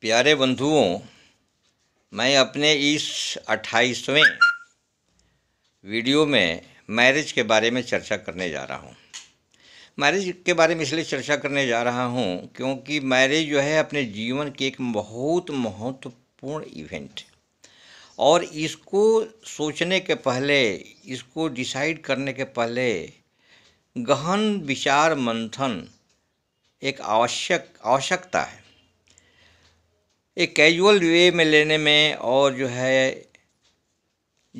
प्यारे बंधुओं मैं अपने इस अट्ठाईसवें वीडियो में मैरिज के बारे में चर्चा करने जा रहा हूँ मैरिज के बारे में इसलिए चर्चा करने जा रहा हूँ क्योंकि मैरिज जो है अपने जीवन की एक बहुत महत्वपूर्ण इवेंट और इसको सोचने के पहले इसको डिसाइड करने के पहले गहन विचार मंथन एक आवश्यक आवश्यकता है एक कैजुअल वे में लेने में और जो है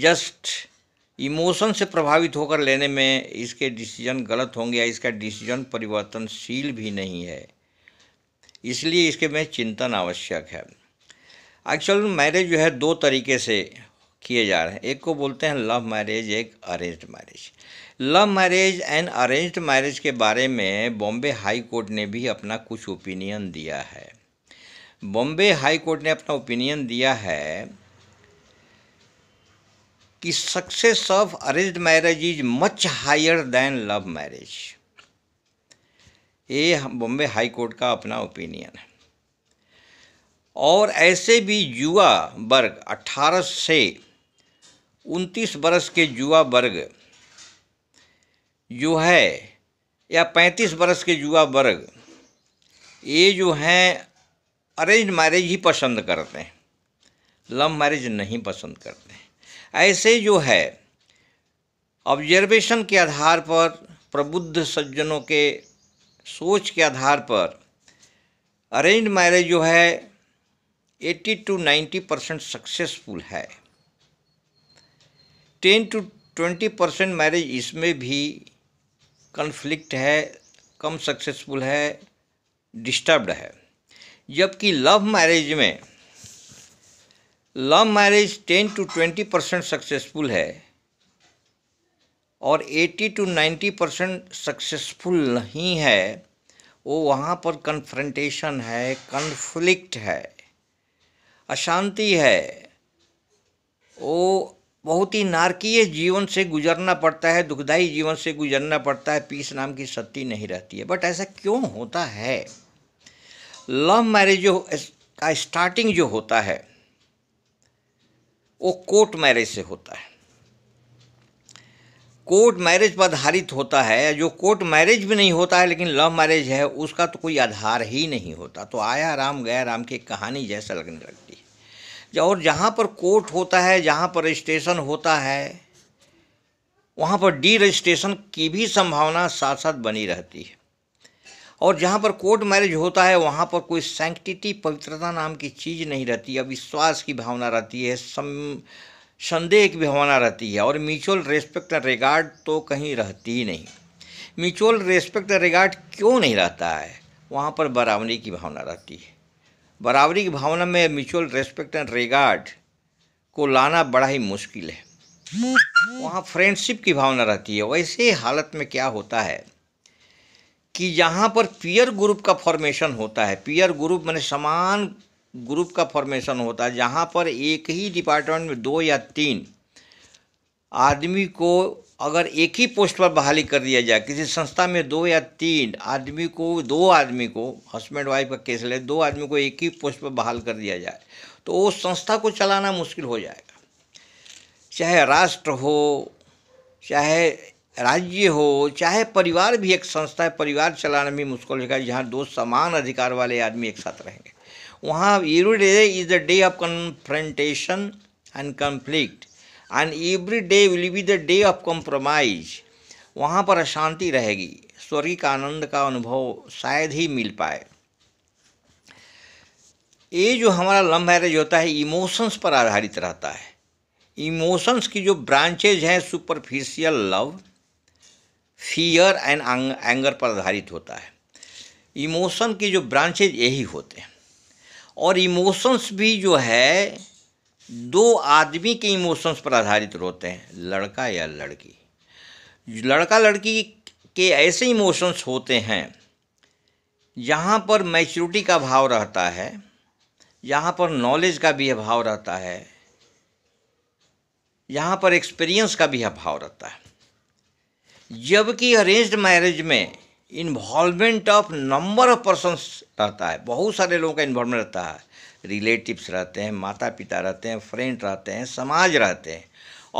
जस्ट इमोशन से प्रभावित होकर लेने में इसके डिसीजन गलत होंगे या इसका डिसीजन परिवर्तनशील भी नहीं है इसलिए इसके में चिंतन आवश्यक है एक्चुअल मैरिज जो है दो तरीके से किए जा रहे हैं एक को बोलते हैं लव मैरिज एक arrange marriage love marriage and arrange marriage के बारे में बॉम्बे हाई कोर्ट ने भी अपना कुछ ओपिनियन दिया है बॉम्बे हाई कोर्ट ने अपना ओपिनियन दिया है कि success of arrange marriage is much higher than love marriage ये बॉम्बे हाई कोर्ट का अपना ओपिनियन है और ऐसे भी युवा वर्ग 18 से 29 वर्ष के युवा वर्ग जो है या 35 वर्ष के युवा वर्ग ये जो हैं अरेंज मैरिज ही पसंद करते हैं लव मैरिज नहीं पसंद करते हैं ऐसे जो है ऑब्जर्वेशन के आधार पर प्रबुद्ध सज्जनों के सोच के आधार पर अरेंज मैरिज जो है 80 टू 90 परसेंट सक्सेसफुल है 10 टू 20 परसेंट मैरिज इसमें भी कन्फ्लिक्ट है कम सक्सेसफुल है डिस्टर्ब्ड है जबकि लव मैरिज में love marriage ten to twenty percent successful है और eighty to ninety percent successful नहीं है वो वहाँ पर कन्फ्रंटेशन है कन्फ्लिक्ट है अशांति है वो बहुत ही नारकीय जीवन से गुजरना पड़ता है दुखदाई जीवन से गुजरना पड़ता है पीस नाम की शक्ति नहीं रहती है बट ऐसा क्यों होता है लव मैरिज जो का स्टार्टिंग जो होता है वो कोर्ट मैरिज से होता है कोर्ट मैरिज पर आधारित होता है जो कोर्ट मैरिज भी नहीं होता है लेकिन लव मैरिज है उसका तो कोई आधार ही नहीं होता तो आया राम गया राम की कहानी जैसा लगने लगती है और जहाँ पर कोर्ट होता है जहाँ पर रजिस्ट्रेशन होता है वहाँ पर डी रजिस्ट्रेशन की भी संभावना साथ साथ बनी रहती है और जहाँ पर कोर्ट मैरिज होता है वहाँ पर कोई सैंक्टिटी पवित्रता नाम की चीज़ नहीं रहती है अविश्वास की भावना रहती है सम संदेह की भावना रहती है और म्यूचुअल रेस्पेक्ट एंड रिगार्ड तो कहीं रहती ही नहीं म्यूचुअल रेस्पेक्ट एंड रिगार्ड क्यों नहीं रहता है वहाँ पर बराबरी की भावना रहती है बराबरी की भावना में म्यूचुअल रेस्पेक्ट एंड रिगार्ड को लाना बड़ा ही मुश्किल है वहाँ फ्रेंडशिप की भावना रहती है वैसे हालत में क्या होता है कि यहाँ पर पीयर ग्रुप का फॉर्मेशन होता है पीयर ग्रुप मैंने समान ग्रुप का फॉर्मेशन होता है जहाँ पर एक ही डिपार्टमेंट में दो या तीन आदमी को अगर एक ही पोस्ट पर बहाली कर दिया जाए किसी संस्था में दो या तीन आदमी को दो आदमी को हस्बैंड वाइफ का केस ले दो आदमी को एक ही पोस्ट पर बहाल कर दिया जाए तो वो संस्था को चलाना मुश्किल हो जाएगा चाहे राष्ट्र हो चाहे राज्य हो चाहे परिवार भी एक संस्था है परिवार चलाना भी मुश्किल होगा जहाँ दो समान अधिकार वाले आदमी एक साथ रहेंगे वहाँ every day is the day of confrontation and conflict and every day will be the day of compromise वहाँ पर अशांति रहेगी का आनंद का अनुभव शायद ही मिल पाए ये जो हमारा लव मैरिज होता है इमोशंस पर आधारित रहता है इमोशंस की जो ब्रांचेज हैं superficial love fear and anger पर आधारित होता है इमोशन की जो ब्रांचेज यही होते हैं और इमोशंस भी जो है दो आदमी के इमोशंस पर आधारित होते हैं लड़का या लड़की लड़का लड़की के ऐसे इमोशंस होते हैं जहाँ पर मैच्योरिटी का भाव रहता है यहाँ पर नॉलेज का भी अभाव रहता है यहाँ पर एक्सपीरियंस का भी अभाव रहता है जबकि अरेंज्ड मैरिज में involvement of number of persons रहता है बहुत सारे लोगों का इन्वॉल्वमेंट रहता है रिलेटिव्स रहते हैं माता पिता रहते हैं फ्रेंड रहते हैं समाज रहते हैं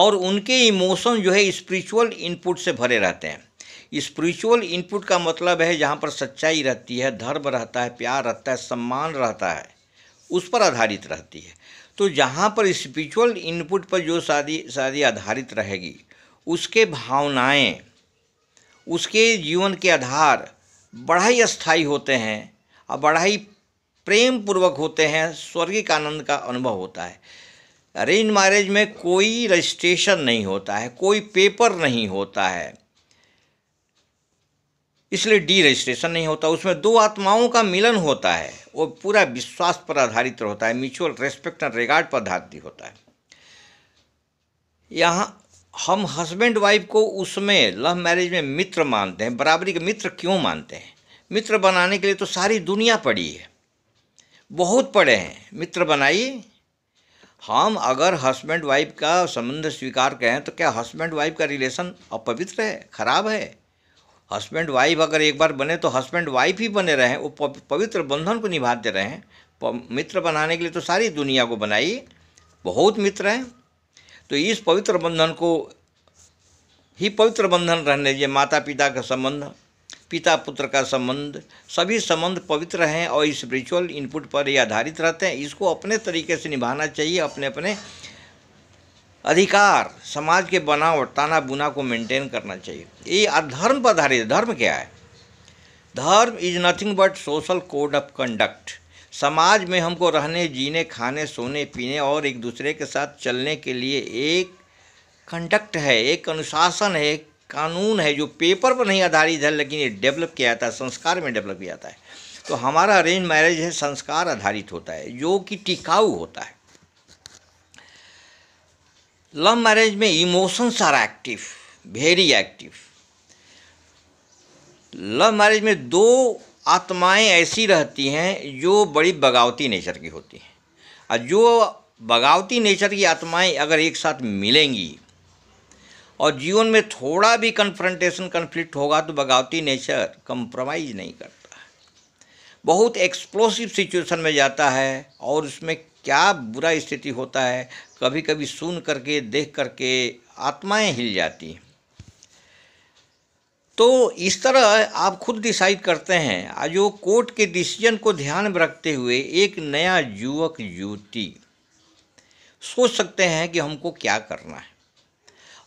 और उनके इमोशन जो है स्पिरिचुअल इनपुट से भरे रहते हैं स्पिरिचुअल इनपुट का मतलब है जहाँ पर सच्चाई रहती है धर्म रहता है प्यार रहता है सम्मान रहता है उस पर आधारित रहती है तो जहाँ पर स्पिरिचुअल इनपुट पर जो शादी शादी आधारित रहेगी उसके भावनाएँ उसके जीवन के आधार बड़ा ही अस्थाई होते हैं और बड़ा ही प्रेम पूर्वक होते हैं स्वर्गिक आनंद का अनुभव होता है अरेंज मैरिज में कोई रजिस्ट्रेशन नहीं होता है कोई पेपर नहीं होता है इसलिए डी रजिस्ट्रेशन नहीं होता उसमें दो आत्माओं का मिलन होता है वो पूरा विश्वास पर आधारित होता है म्यूचुअल रेस्पेक्ट एंड रिगार्ड पर आधारित होता है यहाँ हम हस्बैंड वाइफ को उसमें लव मैरिज में मित्र मानते हैं बराबरी के मित्र क्यों मानते हैं मित्र बनाने के लिए तो सारी दुनिया पड़ी है बहुत पड़े हैं मित्र बनाइए हम अगर हस्बैंड वाइफ का संबंध स्वीकार करें तो क्या हस्बैंड वाइफ का रिलेशन अपवित्र है खराब है हस्बैंड वाइफ अगर एक बार बने तो हस्बैंड वाइफ ही बने रहें वो पवित्र बंधन को निभाते रहें मित्र बनाने के लिए तो सारी दुनिया को बनाइए बहुत मित्र हैं तो इस पवित्र बंधन को ही पवित्र बंधन रहने दीजिए माता पिता का संबंध पिता पुत्र का संबंध सभी संबंध पवित्र हैं और इस स्पिरिचुअल इनपुट पर ही आधारित रहते हैं इसको अपने तरीके से निभाना चाहिए अपने अपने अधिकार समाज के बनावट ताना बुना को मेंटेन करना चाहिए ये धर्म पर आधारित धर्म क्या है dharma is nothing but social code of conduct समाज में हमको रहने जीने खाने सोने पीने और एक दूसरे के साथ चलने के लिए एक कंडक्ट है एक अनुशासन है एक कानून है जो पेपर पर नहीं आधारित है लेकिन ये डेवलप किया जाता है संस्कार में डेवलप किया जाता है तो हमारा अरेंज मैरिज है संस्कार आधारित होता है जो कि टिकाऊ होता है लव मैरिज में emotions are active very active love marriage में दो आत्माएं ऐसी रहती हैं जो बड़ी बगावती नेचर की होती हैं और जो बगावती नेचर की आत्माएं अगर एक साथ मिलेंगी और जीवन में थोड़ा भी कन्फ्रंटेशन कन्फ्लिक्ट होगा तो बगावती नेचर कंप्रोमाइज़ नहीं करता बहुत एक्सप्लोसिव सिचुएशन में जाता है और उसमें क्या बुरा स्थिति होता है कभी कभी सुन करके देख करके आत्माएं हिल जाती हैं तो इस तरह आप खुद डिसाइड करते हैं आज वो कोर्ट के डिसीजन को ध्यान में रखते हुए एक नया युवक युवती सोच सकते हैं कि हमको क्या करना है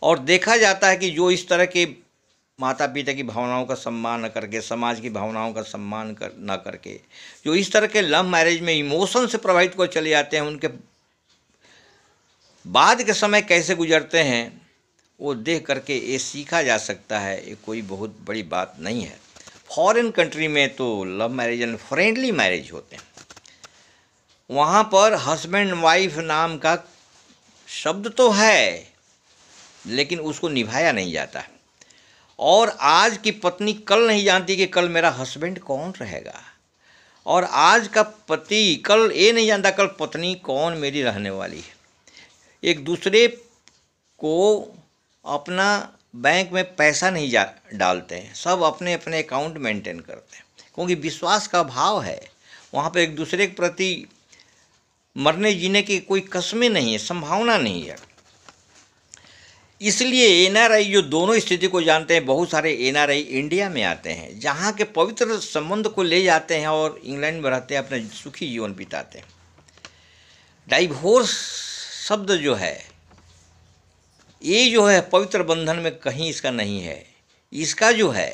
और देखा जाता है कि जो इस तरह के माता पिता की भावनाओं का सम्मान न करके समाज की भावनाओं का सम्मान कर न करके जो इस तरह के लव मैरिज में इमोशन से प्रभावित को चले जाते हैं उनके बाद के समय कैसे गुजरते हैं वो देख करके ये सीखा जा सकता है ये कोई बहुत बड़ी बात नहीं है फॉरेन कंट्री में तो love marriage and friendly marriage होते हैं वहाँ पर हस्बैंड वाइफ नाम का शब्द तो है लेकिन उसको निभाया नहीं जाता और आज की पत्नी कल नहीं जानती कि कल मेरा हस्बैंड कौन रहेगा और आज का पति कल ये नहीं जानता कल पत्नी कौन मेरी रहने वाली है एक दूसरे को अपना बैंक में पैसा नहीं जा डालते हैं सब अपने अपने अकाउंट मेंटेन करते हैं क्योंकि विश्वास का भाव है वहाँ पे एक दूसरे के प्रति मरने जीने की कोई कसमें नहीं है संभावना नहीं है इसलिए एन जो दोनों स्थिति को जानते हैं बहुत सारे एन इंडिया में आते हैं जहाँ के पवित्र संबंध को ले जाते हैं और इंग्लैंड में रहते हैं अपना सुखी जीवन बिताते हैं डाइवोर्स शब्द जो है ये जो है पवित्र बंधन में कहीं इसका नहीं है इसका जो है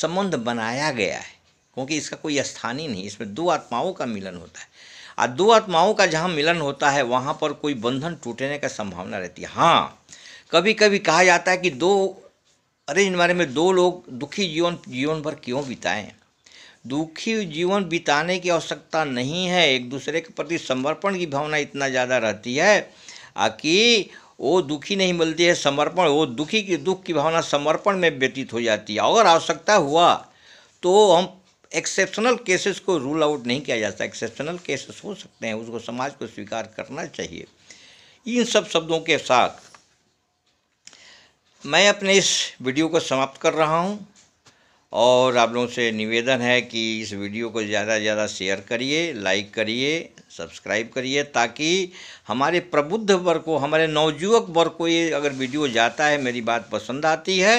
संबंध बनाया गया है क्योंकि इसका कोई स्थान ही नहीं इसमें दो आत्माओं का मिलन होता है और दो आत्माओं का जहाँ मिलन होता है वहाँ पर कोई बंधन टूटने का संभावना रहती है हाँ कभी कभी कहा जाता है कि दो अरे इन बारे में दो लोग दुखी जीवन जीवन भर क्यों बिताएं दुखी जीवन बिताने की आवश्यकता नहीं है एक दूसरे के प्रति समर्पण की भावना इतना ज़्यादा रहती है कि वो दुखी नहीं मिलती है समर्पण वो दुखी की दुख की भावना समर्पण में व्यतीत हो जाती है अगर आवश्यकता हुआ तो हम एक्सेप्शनल केसेस को रूल आउट नहीं किया जाता एक्सेप्शनल केसेस हो सकते हैं उसको समाज को स्वीकार करना चाहिए इन सब शब्दों के साथ मैं अपने इस वीडियो को समाप्त कर रहा हूँ और आप लोगों से निवेदन है कि इस वीडियो को ज़्यादा से ज़्यादा शेयर करिए लाइक करिए सब्सक्राइब करिए ताकि हमारे प्रबुद्ध वर्ग को हमारे नवयुवक वर्ग को ये अगर वीडियो जाता है मेरी बात पसंद आती है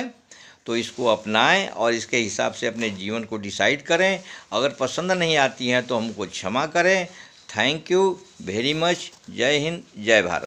तो इसको अपनाएं और इसके हिसाब से अपने जीवन को डिसाइड करें अगर पसंद नहीं आती हैं तो हमको क्षमा करें थैंक यू वेरी मच जय हिंद जय भारत